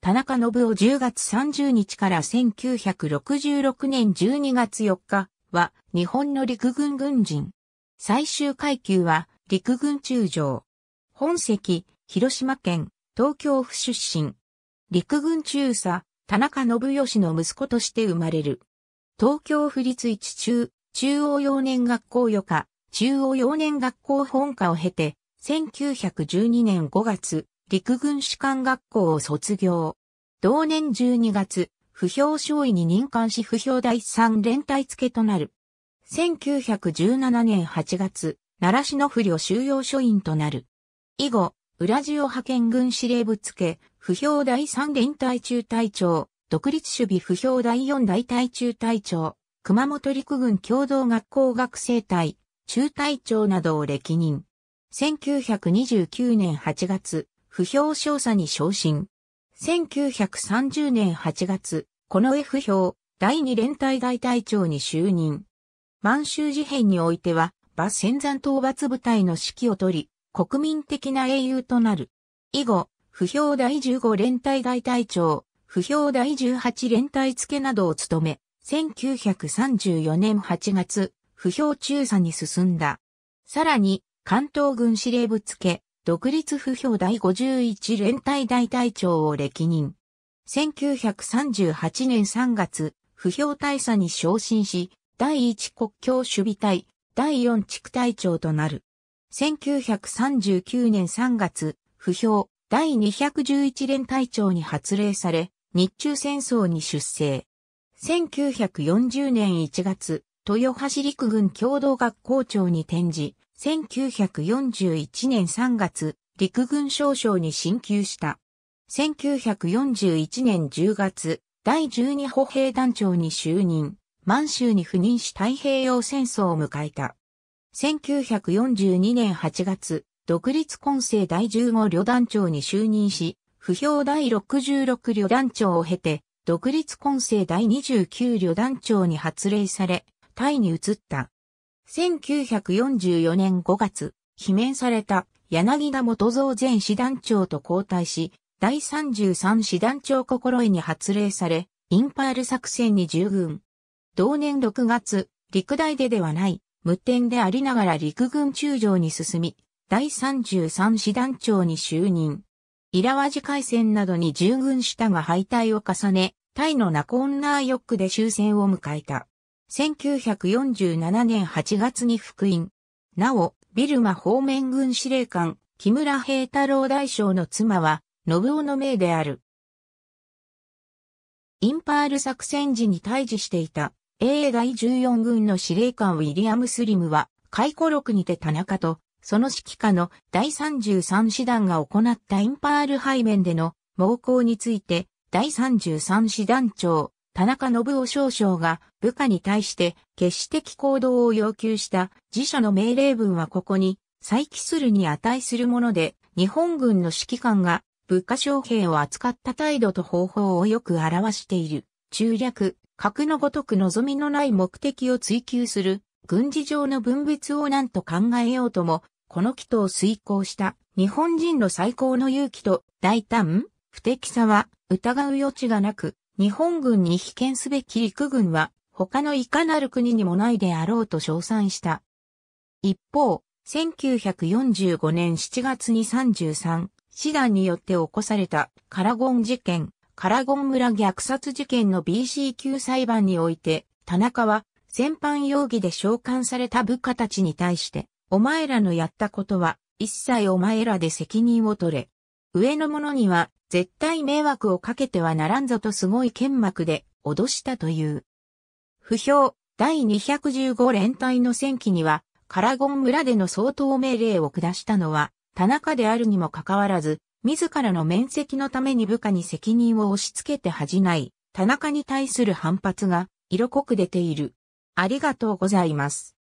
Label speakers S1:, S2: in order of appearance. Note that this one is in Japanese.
S1: 田中信夫10月30日から1966年12月4日は日本の陸軍軍人。最終階級は陸軍中将。本籍、広島県、東京府出身。陸軍中佐、田中信義の息子として生まれる。東京府立一中、中央幼年学校予科、中央幼年学校本科を経て、1912年5月、陸軍士官学校を卒業。同年12月、不評少尉に任官し不評第三連隊付となる。1917年8月、奈良市の不良収容所員となる。以後、裏地を派遣軍司令部付、不評第三連隊中隊長、独立守備不評第四大隊中隊長、熊本陸軍共同学校学生隊、中隊長などを歴任。1929年8月、不評少佐に昇進。1930年8月、この F 評、第二連隊大隊長に就任。満州事変においては、馬戦山討伐部隊の指揮を取り、国民的な英雄となる。以後、不評第15連隊大隊長、不評第18連隊付などを務め、1934年8月、不評中佐に進んだ。さらに、関東軍司令部付、独立不評第51連隊大隊長を歴任。1938年3月、不評大佐に昇進し、第1国境守備隊、第4地区隊長となる。1939年3月、不評、第211連隊長に発令され、日中戦争に出征。1940年1月、豊橋陸軍共同学校長に転じ、1941年3月、陸軍少将に進級した。1941年10月、第12歩兵団長に就任、満州に赴任し太平洋戦争を迎えた。1942年8月、独立混成第15旅団長に就任し、不評第66旅団長を経て、独立混成第29旅団長に発令され、タイに移った。1944年5月、罷免された柳田元蔵前師団長と交代し、第33師団長心得に発令され、インパール作戦に従軍。同年6月、陸大でではない、無点でありながら陸軍中将に進み、第33師団長に就任。イラワジ海戦などに従軍したが敗退を重ね、タイのナコンナーヨックで終戦を迎えた。1947年8月に復員。なお、ビルマ方面軍司令官、木村平太郎大将の妻は、信夫の命である。インパール作戦時に対峙していた、英第14軍の司令官ウィリアム・スリムは、回顧録にて田中と、その指揮下の第33師団が行ったインパール背面での猛攻について、第33師団長、田中信夫少将が部下に対して決死的行動を要求した自社の命令文はここに再起するに値するもので、日本軍の指揮官が物価将兵を扱った態度と方法をよく表している。中略、核のごとく望みのない目的を追求する、軍事上の分別を何と考えようとも、この祈祷を遂行した日本人の最高の勇気と大胆、不適さは疑う余地がなく、日本軍に被験すべき陸軍は他のいかなる国にもないであろうと称賛した。一方、1945年7月に33、師団によって起こされたカラゴン事件、カラゴン村虐殺事件の BC 級裁判において、田中は戦犯容疑で召喚された部下たちに対して、お前らのやったことは一切お前らで責任を取れ。上の者には絶対迷惑をかけてはならんぞとすごい剣幕で脅したという。不評第215連隊の戦記には、カラゴン村での相当命令を下したのは、田中であるにもかかわらず、自らの面積のために部下に責任を押し付けて恥じない、田中に対する反発が色濃く出ている。ありがとうございます。